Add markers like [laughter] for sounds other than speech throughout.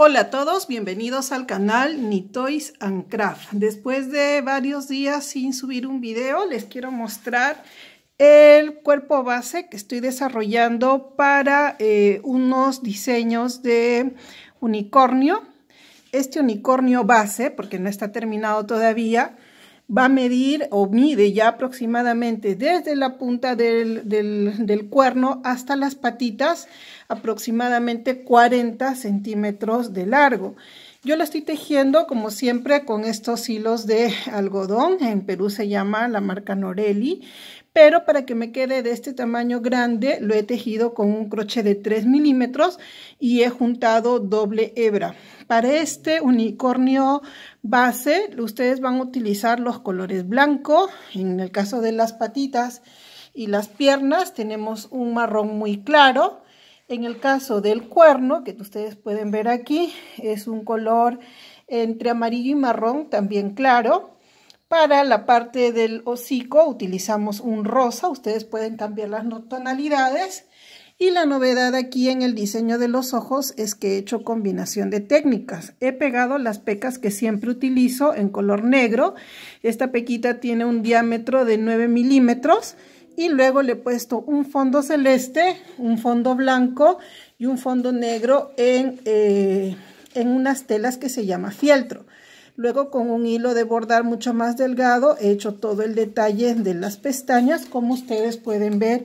Hola a todos, bienvenidos al canal Nitoys and Craft. Después de varios días sin subir un video, les quiero mostrar el cuerpo base que estoy desarrollando para eh, unos diseños de unicornio. Este unicornio base, porque no está terminado todavía, va a medir o mide ya aproximadamente desde la punta del, cuerno hasta las patitas aproximadamente 40 centímetros de largo. Yo lo estoy tejiendo como siempre con estos hilos de algodón, en Perú se llama la marca Norelli, pero para que me quede de este tamaño grande lo he tejido con un crochet de 3 milímetros y he juntado doble hebra. Para este unicornio base, ustedes van a utilizar los colores blanco. En el caso de las patitas y las piernas, tenemos un marrón muy claro. En el caso del cuerno, que ustedes pueden ver aquí, es un color entre amarillo y marrón, también claro. Para la parte del hocico utilizamos un rosa, ustedes pueden cambiar las tonalidades. Y la novedad aquí en el diseño de los ojos es que he hecho combinación de técnicas. He pegado las pecas que siempre utilizo en color negro. Esta pequita tiene un diámetro de 9 milímetros y luego le he puesto un fondo celeste, un fondo blanco y un fondo negro en, eh, en unas telas que se llama fieltro. Luego con un hilo de bordar mucho más delgado he hecho todo el detalle de las pestañas como ustedes pueden ver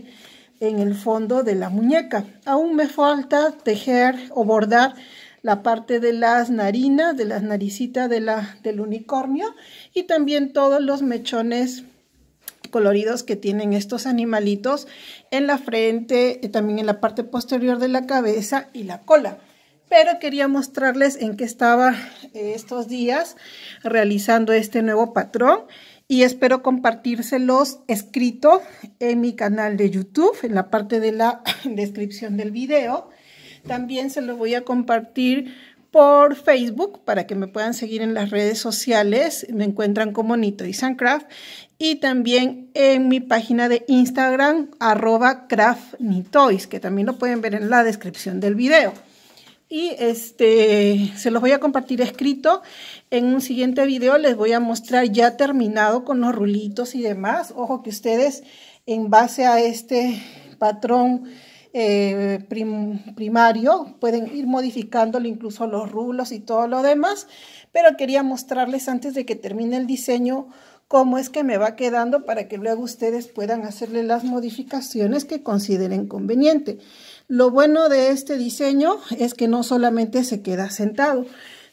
en el fondo de la muñeca. Aún me falta tejer o bordar la parte de las narinas, de las naricitas de la, del unicornio y también todos los mechones coloridos que tienen estos animalitos en la frente, y eh, también en la parte posterior de la cabeza y la cola. Pero quería mostrarles en qué estaba eh, estos días realizando este nuevo patrón y espero compartírselos escrito en mi canal de YouTube, en la parte de la [coughs] descripción del video. También se los voy a compartir por Facebook para que me puedan seguir en las redes sociales. Me encuentran como Nito y Craft y también en mi página de Instagram arroba craftnitoys que también lo pueden ver en la descripción del video y este, se los voy a compartir escrito. En un siguiente video les voy a mostrar ya terminado con los rulitos y demás. Ojo que ustedes en base a este patrón eh, primario pueden ir modificándolo incluso los rulos y todo lo demás. Pero quería mostrarles antes de que termine el diseño cómo es que me va quedando para que luego ustedes puedan hacerle las modificaciones que consideren conveniente. Lo bueno de este diseño es que no solamente se queda sentado.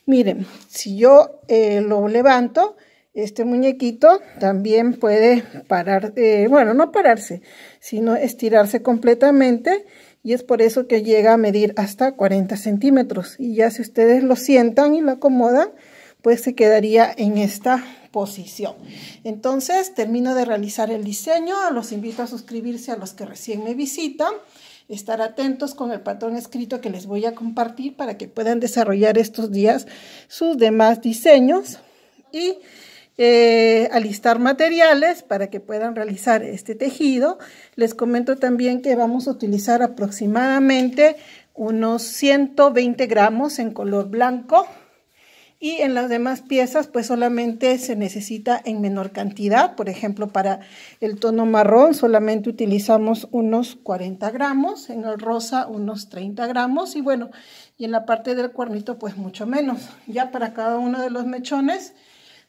Miren, si yo eh, lo levanto, este muñequito también puede parar, eh, bueno, no pararse, sino estirarse completamente y es por eso que llega a medir hasta 40 centímetros. Y ya si ustedes lo sientan y lo acomodan, pues se quedaría en esta posición. Entonces, termino de realizar el diseño, los invito a suscribirse a los que recién me visitan, estar atentos con el patrón escrito que les voy a compartir para que puedan desarrollar estos días sus demás diseños y eh, alistar materiales para que puedan realizar este tejido. Les comento también que vamos a utilizar aproximadamente unos 120 gramos en color blanco y en las demás piezas pues solamente se necesita en menor cantidad, por ejemplo para el tono marrón solamente utilizamos unos 40 gramos, en el rosa unos 30 gramos y bueno, y en la parte del cuernito pues mucho menos. Ya para cada uno de los mechones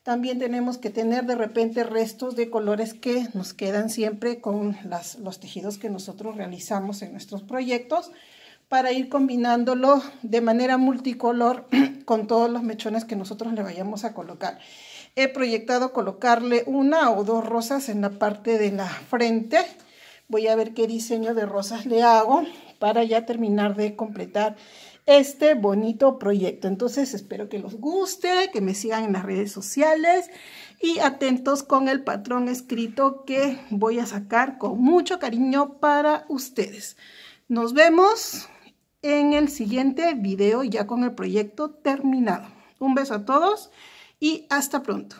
también tenemos que tener de repente restos de colores que nos quedan siempre con los tejidos que nosotros realizamos en nuestros proyectos para ir combinándolo de manera multicolor [clears throat] con todos los mechones que nosotros le vayamos a colocar. He proyectado colocarle una o dos rosas en la parte de la frente. Voy a ver qué diseño de rosas le hago para ya terminar de completar este bonito proyecto. Entonces espero que los guste, que me sigan en las redes sociales y atentos con el patrón escrito que voy a sacar con mucho cariño para ustedes. Nos vemos en el siguiente video ya con el proyecto terminado. Un beso a todos y hasta pronto.